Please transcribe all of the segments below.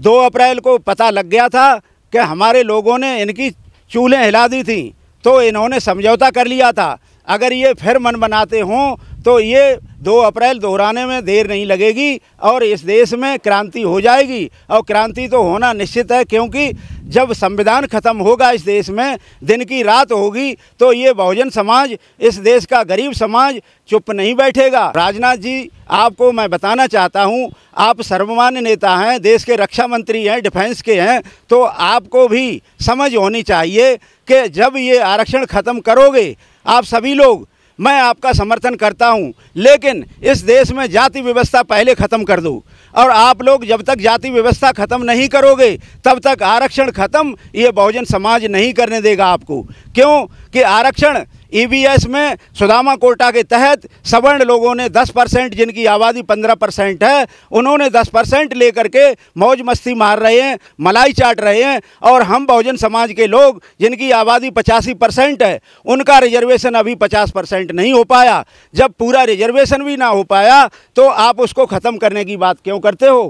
दो अप्रैल को पता लग गया था कि हमारे लोगों ने इनकी चूल्हें हिला दी थी तो इन्होंने समझौता कर लिया था अगर ये फिर मन बनाते हों तो ये दो अप्रैल दोहराने में देर नहीं लगेगी और इस देश में क्रांति हो जाएगी और क्रांति तो होना निश्चित है क्योंकि जब संविधान खत्म होगा इस देश में दिन की रात होगी तो ये बहुजन समाज इस देश का गरीब समाज चुप नहीं बैठेगा राजनाथ जी आपको मैं बताना चाहता हूँ आप सर्वमान्य नेता हैं देश के रक्षा मंत्री हैं डिफेंस के हैं तो आपको भी समझ होनी चाहिए कि जब ये आरक्षण ख़त्म करोगे आप सभी लोग मैं आपका समर्थन करता हूं लेकिन इस देश में जाति व्यवस्था पहले ख़त्म कर दूँ और आप लोग जब तक जाति व्यवस्था ख़त्म नहीं करोगे तब तक आरक्षण ख़त्म ये बहुजन समाज नहीं करने देगा आपको क्यों कि आरक्षण ईवीएस e में सुदामा कोटा के तहत सवर्ण लोगों ने 10 परसेंट जिनकी आबादी 15 परसेंट है उन्होंने 10 परसेंट ले करके मौज मस्ती मार रहे हैं मलाई चाट रहे हैं और हम बहुजन समाज के लोग जिनकी आबादी पचासी परसेंट है उनका रिजर्वेशन अभी पचास परसेंट नहीं हो पाया जब पूरा रिजर्वेशन भी ना हो पाया तो आप उसको ख़त्म करने की बात क्यों करते हो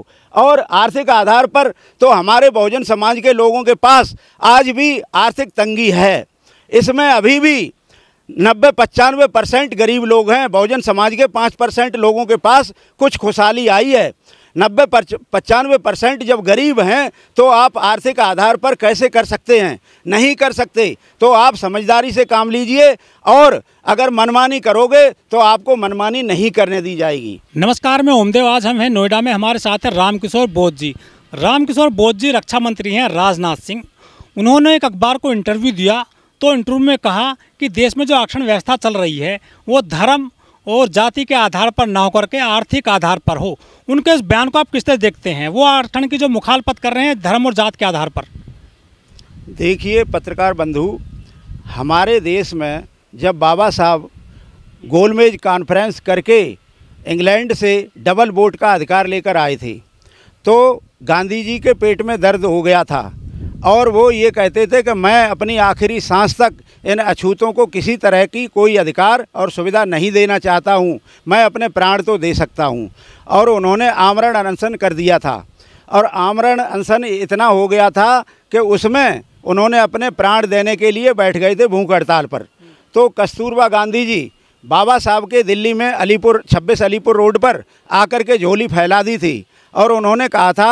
और आर्थिक आधार पर तो हमारे बहुजन समाज के लोगों के पास आज भी आर्थिक तंगी है इसमें अभी भी नब्बे पचानवे परसेंट गरीब लोग हैं बहुजन समाज के पाँच परसेंट लोगों के पास कुछ खुशहाली आई है नब्बे पचानवे परसेंट जब गरीब हैं तो आप आर्थिक आधार पर कैसे कर सकते हैं नहीं कर सकते तो आप समझदारी से काम लीजिए और अगर मनमानी करोगे तो आपको मनमानी नहीं करने दी जाएगी नमस्कार मैं ओमदेव आज हम हैं नोएडा में हमारे साथ हैं रामकिशोर बोध जी रामकिशोर बोध जी रक्षा मंत्री हैं राजनाथ सिंह उन्होंने एक अखबार को इंटरव्यू दिया तो इंटरव्यू में कहा कि देश में जो आरक्षण व्यवस्था चल रही है वो धर्म और जाति के आधार पर ना होकर के आर्थिक आधार पर हो उनके इस बयान को आप किस तरह देखते हैं वो आरक्षण की जो मुखालपत कर रहे हैं धर्म और जात के आधार पर देखिए पत्रकार बंधु हमारे देश में जब बाबा साहब गोलमेज कॉन्फ्रेंस करके इंग्लैंड से डबल वोट का अधिकार लेकर आए थे तो गांधी जी के पेट में दर्द हो गया था और वो ये कहते थे कि मैं अपनी आखिरी सांस तक इन अछूतों को किसी तरह की कोई अधिकार और सुविधा नहीं देना चाहता हूँ मैं अपने प्राण तो दे सकता हूँ और उन्होंने आमरण अनशन कर दिया था और आमरण अनशन इतना हो गया था कि उसमें उन्होंने अपने प्राण देने के लिए बैठ गए थे भूख हड़ताल पर तो कस्तूरबा गांधी जी बाबा साहब के दिल्ली में अलीपुर 26 अलीपुर रोड पर आकर के झोली फैला दी थी और उन्होंने कहा था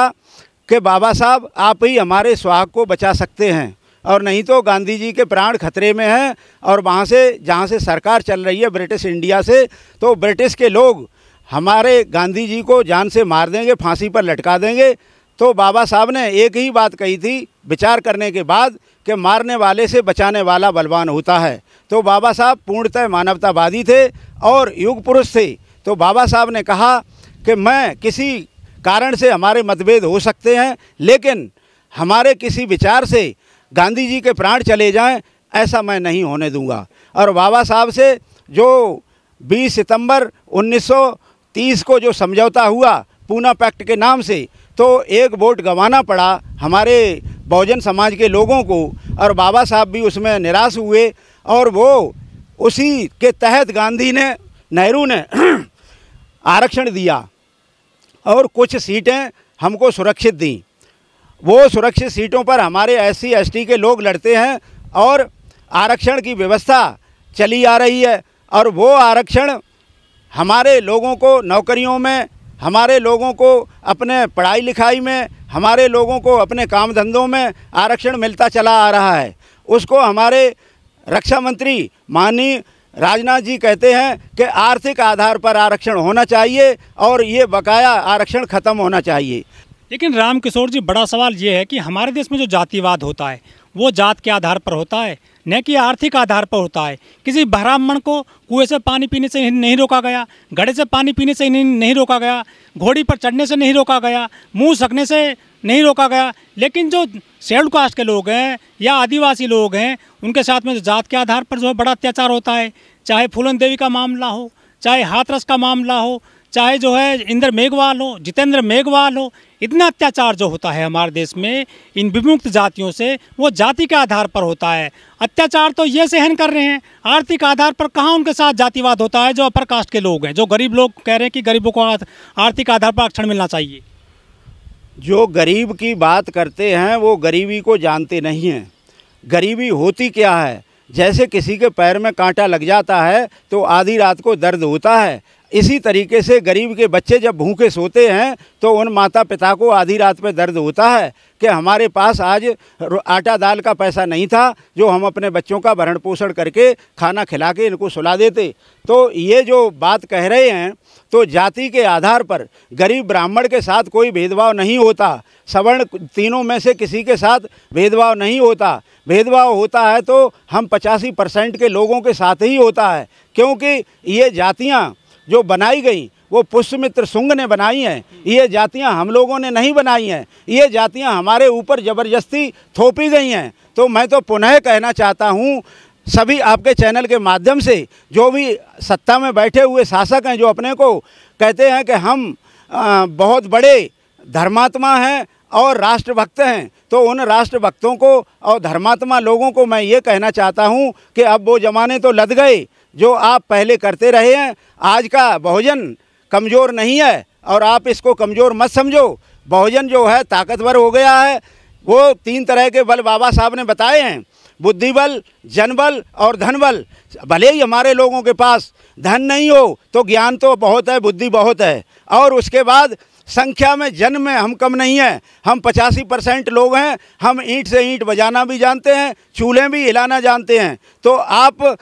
कि बाबा साहब आप ही हमारे सुहाग को बचा सकते हैं और नहीं तो गांधी जी के प्राण खतरे में हैं और वहाँ से जहाँ से सरकार चल रही है ब्रिटिश इंडिया से तो ब्रिटिश के लोग हमारे गांधी जी को जान से मार देंगे फांसी पर लटका देंगे तो बाबा साहब ने एक ही बात कही थी विचार करने के बाद कि मारने वाले से बचाने वाला बलवान होता है तो बाबा साहब पूर्णतः मानवतावादी थे और युग पुरुष थे तो बाबा साहब ने कहा कि मैं किसी कारण से हमारे मतभेद हो सकते हैं लेकिन हमारे किसी विचार से गांधी जी के प्राण चले जाएं ऐसा मैं नहीं होने दूंगा और बाबा साहब से जो 20 सितंबर 1930 को जो समझौता हुआ पूना पैक्ट के नाम से तो एक वोट गंवाना पड़ा हमारे बहुजन समाज के लोगों को और बाबा साहब भी उसमें निराश हुए और वो उसी के तहत गांधी ने नेहरू ने आरक्षण दिया और कुछ सीटें हमको सुरक्षित दी वो सुरक्षित सीटों पर हमारे एस सी एस टी के लोग लड़ते हैं और आरक्षण की व्यवस्था चली आ रही है और वो आरक्षण हमारे लोगों को नौकरियों में हमारे लोगों को अपने पढ़ाई लिखाई में हमारे लोगों को अपने काम धंधों में आरक्षण मिलता चला आ रहा है उसको हमारे रक्षा मंत्री माननीय राजनाथ जी कहते हैं कि आर्थिक आधार पर आरक्षण होना चाहिए और ये बकाया आरक्षण ख़त्म होना चाहिए लेकिन राम किशोर जी बड़ा सवाल ये है कि हमारे देश में जो जातिवाद होता है वो जात के आधार पर होता है न कि आर्थिक आधार पर होता है किसी ब्राह्मण को कुएं से पानी पीने से नहीं रोका गया घड़े से पानी पीने से नहीं, नहीं रोका गया घोड़ी पर चढ़ने से नहीं रोका गया मुंह सकने से नहीं रोका गया लेकिन जो शेड कास्ट के लोग हैं या आदिवासी लोग हैं उनके साथ में जो जात के आधार पर जो है बड़ा अत्याचार होता है चाहे फूलन देवी का मामला हो चाहे हाथरस का मामला हो चाहे जो है इंद्र मेघवाल हो जितेंद्र मेघवाल हो इतना अत्याचार जो होता है हमारे देश में इन विमुक्त जातियों से वो जाति के आधार पर होता है अत्याचार तो ये सहन कर रहे हैं आर्थिक आधार पर कहाँ उनके साथ जातिवाद होता है जो अपर कास्ट के लोग हैं जो गरीब लोग कह रहे हैं कि गरीबों को आर्थिक आधार पर आरक्षण मिलना चाहिए जो गरीब की बात करते हैं वो गरीबी को जानते नहीं हैं गरीबी होती क्या है जैसे किसी के पैर में कांटा लग जाता है तो आधी रात को दर्द होता है इसी तरीके से गरीब के बच्चे जब भूखे सोते हैं तो उन माता पिता को आधी रात में दर्द होता है कि हमारे पास आज आटा दाल का पैसा नहीं था जो हम अपने बच्चों का भरण पोषण करके खाना खिला के इनको सुला देते तो ये जो बात कह रहे हैं तो जाति के आधार पर गरीब ब्राह्मण के साथ कोई भेदभाव नहीं होता सवर्ण तीनों में से किसी के साथ भेदभाव नहीं होता भेदभाव होता है तो हम पचासी परसेंट के लोगों के साथ ही होता है क्योंकि ये जातियाँ जो बनाई गई वो पुष्यमित्र सुंग ने बनाई हैं ये जातियां हम लोगों ने नहीं बनाई हैं ये जातियां हमारे ऊपर ज़बरदस्ती थोपी गई हैं तो मैं तो पुनः कहना चाहता हूँ सभी आपके चैनल के माध्यम से जो भी सत्ता में बैठे हुए शासक हैं जो अपने को कहते हैं कि हम बहुत बड़े धर्मात्मा हैं और राष्ट्रभक्त हैं तो उन राष्ट्रभक्तों को और धर्मात्मा लोगों को मैं ये कहना चाहता हूँ कि अब वो जमाने तो लद गए जो आप पहले करते रहे हैं आज का बहुजन कमज़ोर नहीं है और आप इसको कमज़ोर मत समझो बहुजन जो है ताकतवर हो गया है वो तीन तरह के बल बाबा साहब ने बताए हैं बुद्धिबल जनबल और धनबल भले ही हमारे लोगों के पास धन नहीं हो तो ज्ञान तो बहुत है बुद्धि बहुत है और उसके बाद संख्या में जन में हम कम नहीं हैं हम पचासी परसेंट लोग हैं हम ईंट से ईंट बजाना भी जानते हैं चूल्हे भी हिलाना जानते हैं तो आप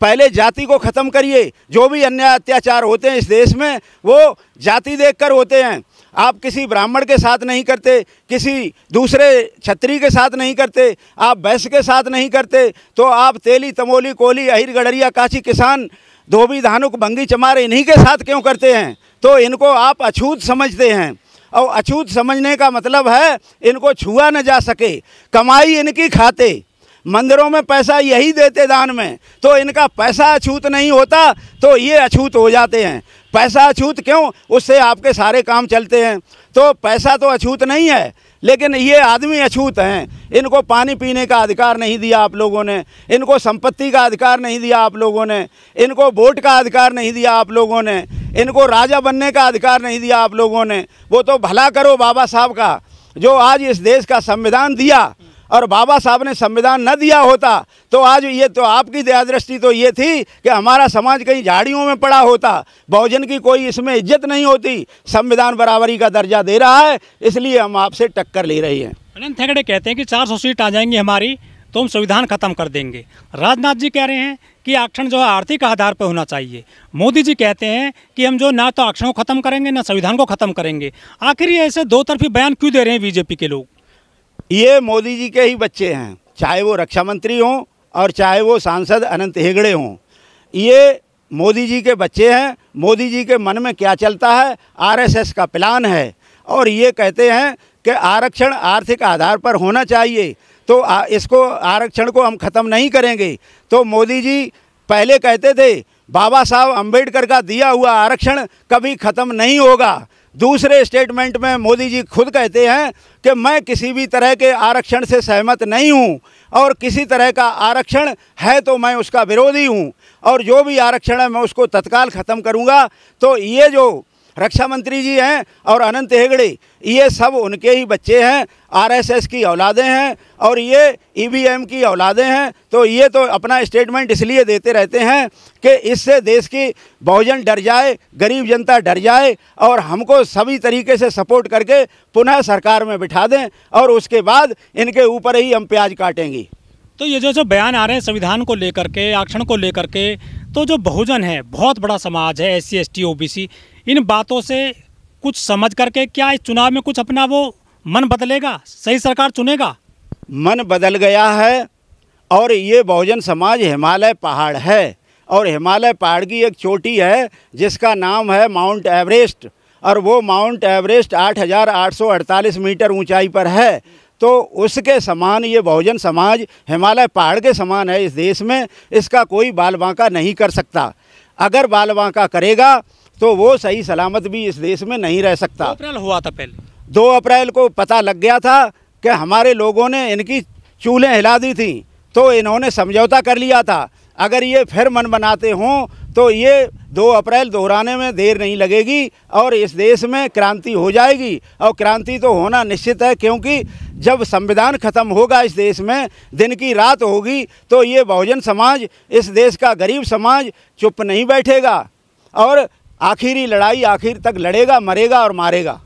पहले जाति को ख़त्म करिए जो भी अन्याय अत्याचार होते हैं इस देश में वो जाति देखकर होते हैं आप किसी ब्राह्मण के साथ नहीं करते किसी दूसरे छत्री के साथ नहीं करते आप वैश्य के साथ नहीं करते तो आप तेली तमोली कोली अहिर गडरिया काशी किसान धोबी धानुक बंगी चमार इन्हीं के साथ क्यों करते हैं तो इनको आप अछूत समझते हैं और अछूत समझने का मतलब है इनको छुआ न जा सके कमाई इनकी खाते मंदिरों में पैसा यही देते दान में तो इनका पैसा अछूत नहीं होता तो ये अछूत हो जाते हैं पैसा अछूत क्यों उससे आपके सारे काम चलते हैं तो पैसा तो अछूत नहीं है लेकिन ये आदमी अछूत हैं इनको पानी पीने का अधिकार नहीं दिया आप लोगों ने इनको संपत्ति का अधिकार नहीं दिया आप लोगों ने इनको वोट का अधिकार नहीं दिया आप लोगों ने इनको राजा बनने का अधिकार नहीं दिया आप लोगों ने वो तो भला करो बाबा साहब का जो आज इस देश का संविधान दिया और बाबा साहब ने संविधान न दिया होता तो आज ये तो आपकी दयादृष्टि तो ये थी कि हमारा समाज कहीं झाड़ियों में पड़ा होता बहुजन की कोई इसमें इज्जत नहीं होती संविधान बराबरी का दर्जा दे रहा है इसलिए हम आपसे टक्कर ले रहे हैं अनंत हेगड़े कहते हैं कि चार सौ सीट आ जाएंगी हमारी तो हम संविधान खत्म कर देंगे राजनाथ जी कह रहे हैं कि आरक्षण जो है आर्थिक आधार पर होना चाहिए मोदी जी कहते हैं कि हम जो ना तो आरक्षण को खत्म करेंगे ना संविधान को खत्म करेंगे आखिर ये ऐसे दो तरफी बयान क्यों दे रहे हैं बीजेपी के लोग ये मोदी जी के ही बच्चे हैं चाहे वो रक्षा मंत्री हों और चाहे वो सांसद अनंत हेगड़े हों ये मोदी जी के बच्चे हैं मोदी जी के मन में क्या चलता है आरएसएस का प्लान है और ये कहते हैं कि आरक्षण आर्थिक आधार पर होना चाहिए तो इसको आरक्षण को हम ख़त्म नहीं करेंगे तो मोदी जी पहले कहते थे बाबा साहब अंबेडकर का दिया हुआ आरक्षण कभी ख़त्म नहीं होगा दूसरे स्टेटमेंट में मोदी जी खुद कहते हैं कि मैं किसी भी तरह के आरक्षण से सहमत नहीं हूँ और किसी तरह का आरक्षण है तो मैं उसका विरोधी हूँ और जो भी आरक्षण है मैं उसको तत्काल ख़त्म करूँगा तो ये जो रक्षा मंत्री जी हैं और अनंत हेगड़े ये सब उनके ही बच्चे हैं आरएसएस की औलादें हैं और ये ईवीएम की औलादें हैं तो ये तो अपना स्टेटमेंट इसलिए देते रहते हैं कि इससे देश की बहुजन डर जाए गरीब जनता डर जाए और हमको सभी तरीके से सपोर्ट करके पुनः सरकार में बिठा दें और उसके बाद इनके ऊपर ही हम प्याज काटेंगी तो ये जो जो बयान आ रहे हैं संविधान को लेकर के आरक्षण को लेकर के तो जो बहुजन है बहुत बड़ा समाज है S C S T O B C इन बातों से कुछ समझ करके क्या इस चुनाव में कुछ अपना वो मन बदलेगा सही सरकार चुनेगा मन बदल गया है और ये बहुजन समाज हिमालय पहाड़ है और हिमालय पहाड़ की एक चोटी है जिसका नाम है माउंट एवरेस्ट और वो माउंट एवरेस्ट 8,848 मीटर ऊंचाई पर है तो उसके समान ये बहुजन समाज हिमालय पहाड़ के समान है इस देश में इसका कोई बाल बांका नहीं कर सकता अगर बाल बांका करेगा तो वो सही सलामत भी इस देश में नहीं रह सकता अप्रैल हुआ था पहले दो अप्रैल को पता लग गया था कि हमारे लोगों ने इनकी चूल्हें हिला दी थी तो इन्होंने समझौता कर लिया था अगर ये फिर मन बनाते हों तो ये दो अप्रैल दोहराने में देर नहीं लगेगी और इस देश में क्रांति हो जाएगी और क्रांति तो होना निश्चित है क्योंकि जब संविधान खत्म होगा इस देश में दिन की रात होगी तो ये बहुजन समाज इस देश का गरीब समाज चुप नहीं बैठेगा और आखिरी लड़ाई आखिर तक लड़ेगा मरेगा और मारेगा